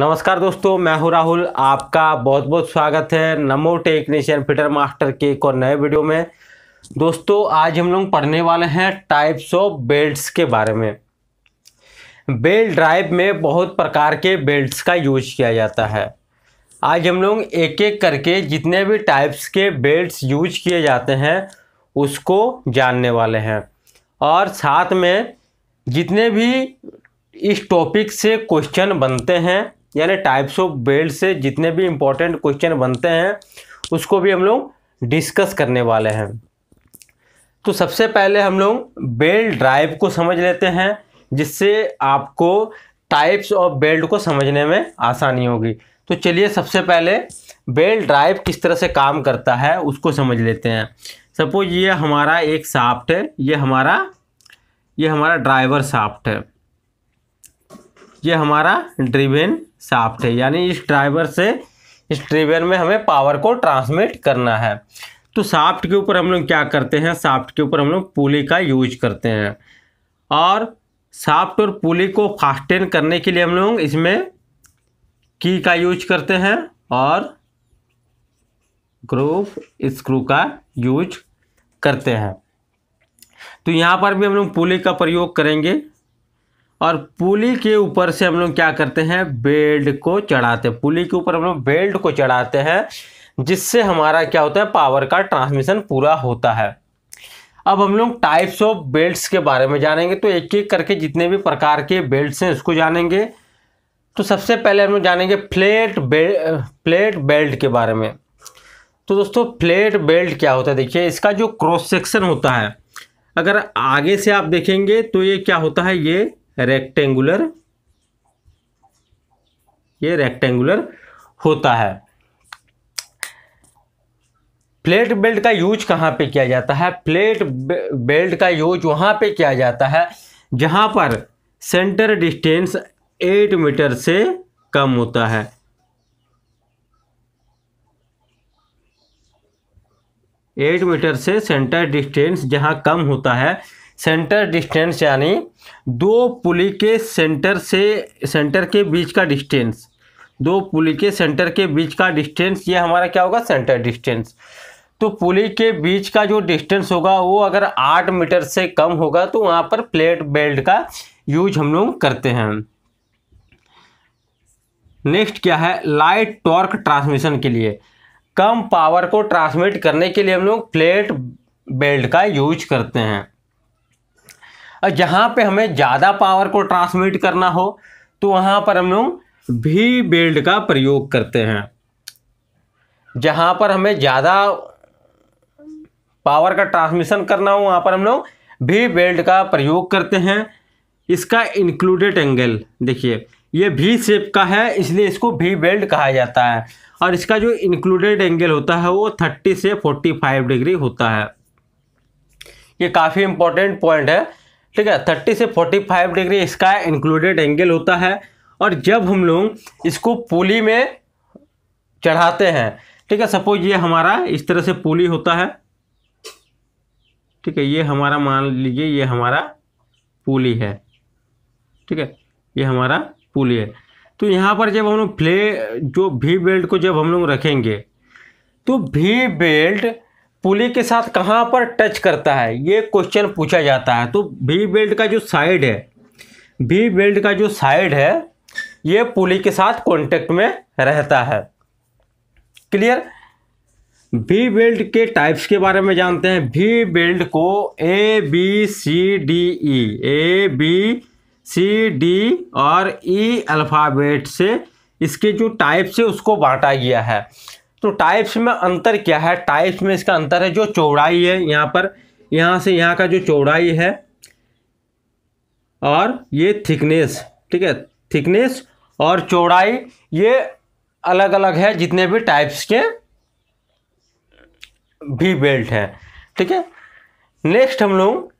नमस्कार दोस्तों मैं हूं राहुल आपका बहुत बहुत स्वागत है नमो टेक्नीशियन फिटर मास्टर के एक और नए वीडियो में दोस्तों आज हम लोग पढ़ने वाले हैं टाइप्स ऑफ बेल्ट्स के बारे में बेल्ट ड्राइव में बहुत प्रकार के बेल्ट्स का यूज किया जाता है आज हम लोग एक एक करके जितने भी टाइप्स के बेल्ट्स यूज किए जाते हैं उसको जानने वाले हैं और साथ में जितने भी इस टॉपिक से क्वेश्चन बनते हैं यानी टाइप्स ऑफ बेल्ट से जितने भी इम्पोर्टेंट क्वेश्चन बनते हैं उसको भी हम लोग डिस्कस करने वाले हैं तो सबसे पहले हम लोग बेल्ट ड्राइव को समझ लेते हैं जिससे आपको टाइप्स ऑफ बेल्ट को समझने में आसानी होगी तो चलिए सबसे पहले बेल्ट ड्राइव किस तरह से काम करता है उसको समझ लेते हैं सपोज ये हमारा एक साफ्ट है ये हमारा ये हमारा ड्राइवर साफ्ट है ये हमारा ड्रिवेन साफ्ट है यानी इस ड्राइवर से इस ड्रिवेन में हमें पावर को ट्रांसमिट करना है तो साफ्ट के ऊपर हम लोग क्या करते हैं साफ्ट के ऊपर हम लोग पुली का यूज करते हैं और साफ्ट और पुली को फास्टेन करने के लिए हम लोग इसमें की का यूज करते हैं और ग्रूव स्क्रू का यूज करते हैं तो यहाँ पर भी हम लोग पुली का प्रयोग करेंगे और पुली के ऊपर से हम लोग क्या करते हैं बेल्ट को चढ़ाते हैं पुली के ऊपर हम लोग बेल्ट को चढ़ाते हैं जिससे हमारा क्या होता है पावर का ट्रांसमिशन पूरा होता है अब हम लोग टाइप्स ऑफ बेल्ट्स के बारे में जानेंगे तो एक एक करके जितने भी प्रकार के बेल्ट्स हैं उसको जानेंगे तो सबसे पहले हम लोग जानेंगे फ्लेट बेल्ट प्लेट बेल्ट के बारे में तो दोस्तों फ्लेट बेल्ट क्या होता है देखिए इसका जो क्रॉस सेक्शन होता है अगर आगे से आप देखेंगे तो ये क्या होता है ये रेक्टेंगुलर ये रेक्टेंगुलर होता है प्लेट बेल्ट का यूज कहाँ पे किया जाता है प्लेट बेल्ट का यूज वहाँ पे किया जाता है जहाँ पर सेंटर डिस्टेंस एट मीटर से कम होता है एट मीटर से सेंटर डिस्टेंस जहाँ कम होता है सेंटर डिस्टेंस यानी दो पुली के सेंटर से सेंटर के बीच का डिस्टेंस दो पुली के सेंटर के बीच का डिस्टेंस ये हमारा क्या होगा सेंटर डिस्टेंस तो पुली के बीच का जो डिस्टेंस होगा वो अगर आठ मीटर से कम होगा तो वहाँ पर प्लेट बेल्ट का यूज हम लोग करते हैं नेक्स्ट क्या है लाइट टॉर्क ट्रांसमिशन के लिए कम पावर को ट्रांसमिट करने के लिए हम लोग प्लेट बेल्ट का यूज करते हैं और जहाँ पे हमें ज़्यादा पावर को ट्रांसमिट करना हो तो वहाँ पर हम लोग भी बेल्ट का प्रयोग करते हैं जहाँ पर हमें ज़्यादा पावर का ट्रांसमिशन करना हो वहाँ पर हम लोग भी बेल्ट का प्रयोग करते हैं इसका इंक्लूडेड एंगल देखिए ये भी शेप का है इसलिए इसको भी बेल्ट कहा जाता है और इसका जो इंक्लूडेड एंगल होता है वो थर्टी से फोर्टी फाइव डिग्री होता है ये काफ़ी इंपॉर्टेंट पॉइंट है ठीक है थर्टी से फोर्टी फाइव डिग्री इसका इंक्लूडेड एंगल होता है और जब हम लोग इसको पुली में चढ़ाते हैं ठीक है सपोज ये हमारा इस तरह से पुली होता है ठीक है ये हमारा मान लीजिए ये हमारा पुली है ठीक है ये हमारा पुली है तो यहाँ पर जब हम लोग फ्ले जो भी बेल्ट को जब हम लोग रखेंगे तो भी बेल्ट पुली के साथ कहाँ पर टच करता है ये क्वेश्चन पूछा जाता है तो भी बेल्ट का जो साइड है भी बेल्ट का जो साइड है ये पुली के साथ कांटेक्ट में रहता है क्लियर बी बेल्ट के टाइप्स के बारे में जानते हैं भी बेल्ट को A B C D E A B C D और ई e अल्फ़ाबेट से इसके जो टाइप्स है उसको बांटा गया है तो टाइप्स में अंतर क्या है टाइप्स में इसका अंतर है जो चौड़ाई है यहाँ पर यहाँ से यहाँ का जो चौड़ाई है और ये थिकनेस ठीक है थिकनेस और चौड़ाई ये अलग अलग है जितने भी टाइप्स के भी बेल्ट हैं ठीक है नेक्स्ट हम लोग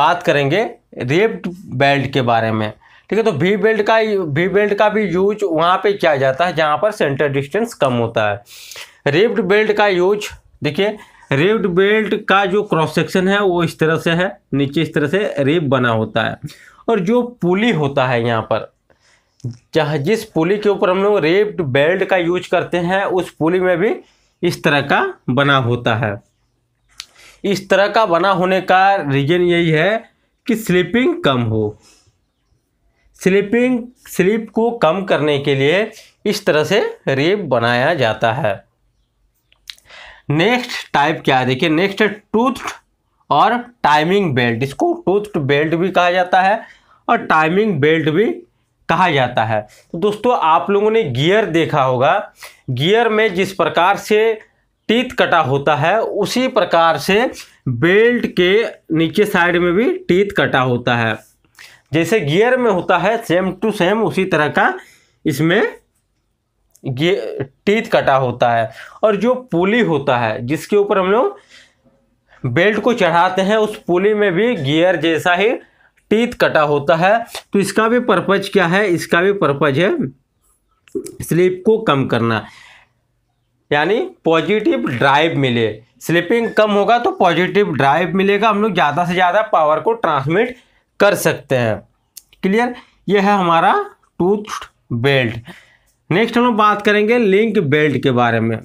बात करेंगे रेप्ड बेल्ट के बारे में ठीक है तो वी बेल्ट का वी बेल्ट का भी यूज वहाँ पे किया जाता है जहाँ पर सेंटर डिस्टेंस कम होता है रिफ्ट बेल्ट का यूज देखिए रिफ्ट बेल्ट का जो क्रॉस सेक्शन है वो इस तरह से है नीचे इस तरह से रेप बना होता है और जो पुली होता है यहाँ पर जहाँ जिस पुली के ऊपर हम लोग रिफ्ट बेल्ट का यूज करते हैं उस पुली में भी इस तरह का बना होता है इस तरह का बना होने का रीज़न यही है कि स्लीपिंग कम हो स्लीपिंग स्लीप को कम करने के लिए इस तरह से रेप बनाया जाता है नेक्स्ट टाइप क्या है देखिए नेक्स्ट टूथ और टाइमिंग बेल्ट इसको टूथ बेल्ट भी कहा जाता है और टाइमिंग बेल्ट भी कहा जाता है तो दोस्तों आप लोगों ने गियर देखा होगा गियर में जिस प्रकार से टीथ कटा होता है उसी प्रकार से बेल्ट के नीचे साइड में भी टीथ कटा होता है जैसे गियर में होता है सेम टू सेम उसी तरह का इसमें टीथ कटा होता है और जो पुली होता है जिसके ऊपर हम लोग बेल्ट को चढ़ाते हैं उस पुली में भी गियर जैसा ही टीथ कटा होता है तो इसका भी पर्पज क्या है इसका भी पर्पज है स्लिप को कम करना यानी पॉजिटिव ड्राइव मिले स्लिपिंग कम होगा तो पॉजिटिव ड्राइव मिलेगा हम लोग ज़्यादा से ज़्यादा पावर को ट्रांसमिट कर सकते हैं क्लियर ये है हमारा टूथ बेल्ट नेक्स्ट हम बात करेंगे लिंक बेल्ट के बारे में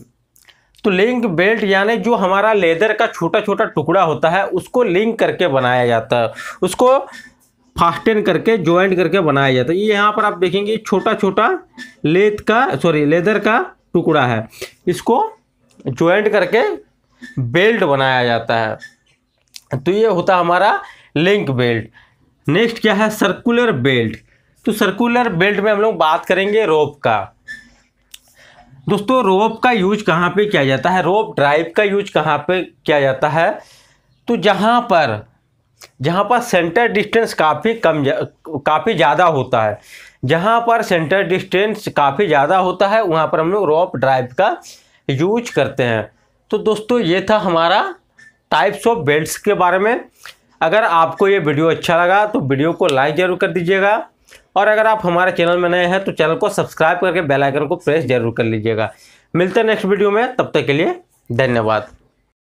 तो लिंक बेल्ट यानी जो हमारा लेदर का छोटा छोटा टुकड़ा होता है उसको लिंक करके बनाया जाता है उसको फास्टेन करके ज्वाइंट करके बनाया जाता है ये यहाँ पर आप देखेंगे छोटा छोटा लेद का सॉरी लेदर का टुकड़ा है इसको ज्वाइंट करके बेल्ट बनाया जाता है तो ये होता हमारा लिंक बेल्ट नेक्स्ट क्या है सर्कुलर बेल्ट तो सर्कुलर बेल्ट में हम लोग बात करेंगे रोप का दोस्तों रोप का यूज कहाँ पे किया जाता है रोप ड्राइव का यूज कहाँ पे किया जाता है तो जहाँ पर जहाँ पर सेंटर डिस्टेंस काफ़ी कम काफ़ी ज़्यादा होता है जहाँ पर सेंटर डिस्टेंस काफ़ी ज़्यादा होता है वहाँ पर हम लोग रोप ड्राइव का यूज करते हैं तो दोस्तों ये था हमारा टाइप्स ऑफ बेल्ट्स के बारे में अगर आपको ये वीडियो अच्छा लगा तो वीडियो को लाइक ज़रूर कर दीजिएगा और अगर आप हमारे चैनल में नए हैं तो चैनल को सब्सक्राइब करके बेल आइकन को प्रेस जरूर कर लीजिएगा मिलते हैं नेक्स्ट वीडियो में तब तक के लिए धन्यवाद